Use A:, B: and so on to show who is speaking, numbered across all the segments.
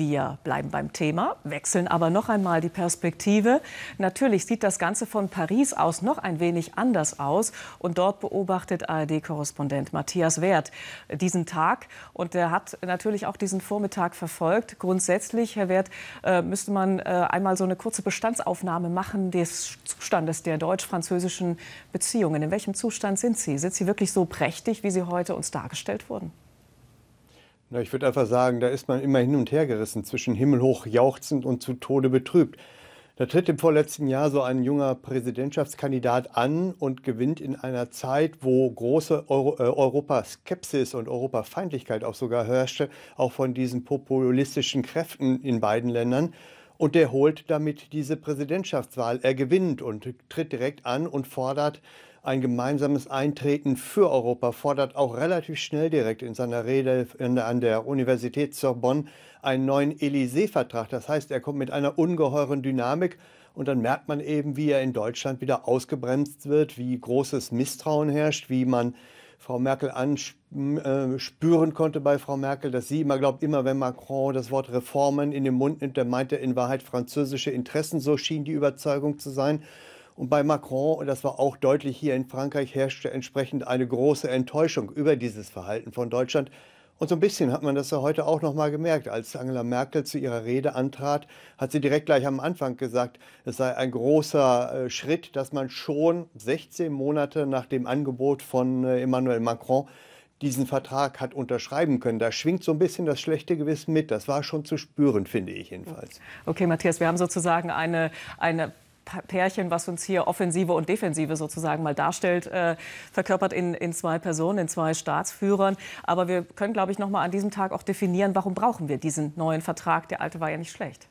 A: Wir bleiben beim Thema, wechseln aber noch einmal die Perspektive. Natürlich sieht das Ganze von Paris aus noch ein wenig anders aus. Und dort beobachtet ARD-Korrespondent Matthias Wert diesen Tag. Und er hat natürlich auch diesen Vormittag verfolgt. Grundsätzlich, Herr Wert, äh, müsste man äh, einmal so eine kurze Bestandsaufnahme machen des Zustandes der deutsch-französischen Beziehungen. In welchem Zustand sind sie? Sind sie wirklich so prächtig, wie sie heute uns dargestellt wurden?
B: Na, ich würde einfach sagen, da ist man immer hin und her gerissen zwischen himmelhoch jauchzend und zu Tode betrübt. Da tritt im vorletzten Jahr so ein junger Präsidentschaftskandidat an und gewinnt in einer Zeit, wo große Euro, äh, Europaskepsis und Europafeindlichkeit auch sogar herrschte, auch von diesen populistischen Kräften in beiden Ländern. Und der holt damit diese Präsidentschaftswahl. Er gewinnt und tritt direkt an und fordert ein gemeinsames Eintreten für Europa, fordert auch relativ schnell direkt in seiner Rede an der Universität Sorbonne einen neuen Élysée-Vertrag. Das heißt, er kommt mit einer ungeheuren Dynamik und dann merkt man eben, wie er in Deutschland wieder ausgebremst wird, wie großes Misstrauen herrscht, wie man Frau Merkel anspüren äh, konnte bei Frau Merkel, dass sie immer glaubt, immer wenn Macron das Wort Reformen in den Mund nimmt, der meinte in Wahrheit französische Interessen, so schien die Überzeugung zu sein. Und bei Macron, und das war auch deutlich hier in Frankreich, herrschte entsprechend eine große Enttäuschung über dieses Verhalten von Deutschland. Und so ein bisschen hat man das ja heute auch noch mal gemerkt. Als Angela Merkel zu ihrer Rede antrat, hat sie direkt gleich am Anfang gesagt, es sei ein großer äh, Schritt, dass man schon 16 Monate nach dem Angebot von äh, Emmanuel Macron diesen Vertrag hat unterschreiben können. Da schwingt so ein bisschen das schlechte Gewissen mit. Das war schon zu spüren, finde ich jedenfalls.
A: Okay, Matthias, wir haben sozusagen eine, eine Pärchen, was uns hier Offensive und Defensive sozusagen mal darstellt, äh, verkörpert in, in zwei Personen, in zwei Staatsführern. Aber wir können, glaube ich, noch mal an diesem Tag auch definieren, warum brauchen wir diesen neuen Vertrag. Der alte war ja nicht schlecht.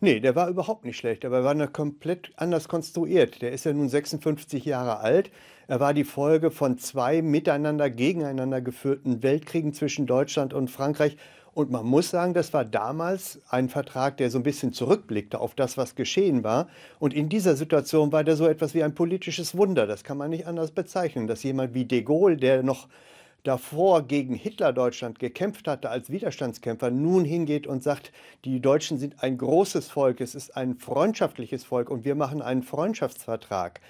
B: Nee, der war überhaupt nicht schlecht, aber er war noch komplett anders konstruiert. Der ist ja nun 56 Jahre alt. Er war die Folge von zwei miteinander, gegeneinander geführten Weltkriegen zwischen Deutschland und Frankreich. Und man muss sagen, das war damals ein Vertrag, der so ein bisschen zurückblickte auf das, was geschehen war. Und in dieser Situation war der so etwas wie ein politisches Wunder. Das kann man nicht anders bezeichnen, dass jemand wie de Gaulle, der noch davor gegen Hitler-Deutschland gekämpft hatte als Widerstandskämpfer, nun hingeht und sagt, die Deutschen sind ein großes Volk, es ist ein freundschaftliches Volk und wir machen einen Freundschaftsvertrag.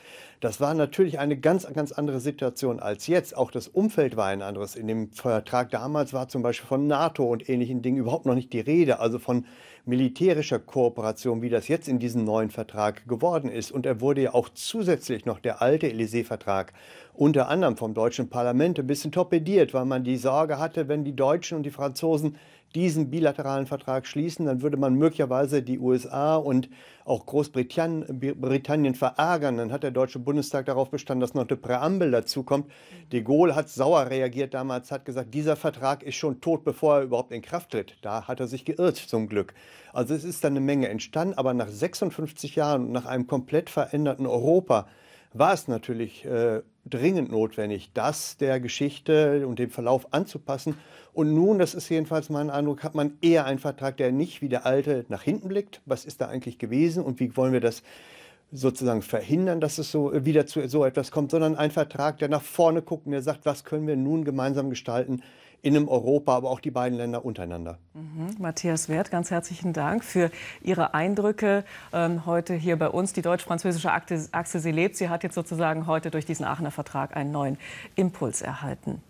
B: Das war natürlich eine ganz, ganz andere Situation als jetzt. Auch das Umfeld war ein anderes. In dem Vertrag damals war zum Beispiel von NATO und ähnlichen Dingen überhaupt noch nicht die Rede, also von militärischer Kooperation, wie das jetzt in diesem neuen Vertrag geworden ist. Und er wurde ja auch zusätzlich noch der alte Élysée-Vertrag unter anderem vom deutschen Parlament ein bisschen torpediert torpediert, weil man die Sorge hatte, wenn die Deutschen und die Franzosen diesen bilateralen Vertrag schließen, dann würde man möglicherweise die USA und auch Großbritannien verärgern. Dann hat der Deutsche Bundestag darauf bestanden, dass noch eine Präambel dazu kommt. De Gaulle hat sauer reagiert damals, hat gesagt, dieser Vertrag ist schon tot, bevor er überhaupt in Kraft tritt. Da hat er sich geirrt, zum Glück. Also es ist dann eine Menge entstanden, aber nach 56 Jahren und nach einem komplett veränderten Europa, war es natürlich äh, dringend notwendig, das der Geschichte und dem Verlauf anzupassen. Und nun, das ist jedenfalls mein Eindruck, hat man eher einen Vertrag, der nicht wie der alte nach hinten blickt. Was ist da eigentlich gewesen und wie wollen wir das sozusagen verhindern, dass es so äh, wieder zu so etwas kommt, sondern ein Vertrag, der nach vorne guckt und der sagt, was können wir nun gemeinsam gestalten in einem Europa, aber auch die beiden Länder untereinander. Mhm.
A: Matthias Wert, ganz herzlichen Dank für Ihre Eindrücke ähm, heute hier bei uns. Die deutsch-französische Achse, sie lebt. Sie hat jetzt sozusagen heute durch diesen Aachener Vertrag einen neuen Impuls erhalten.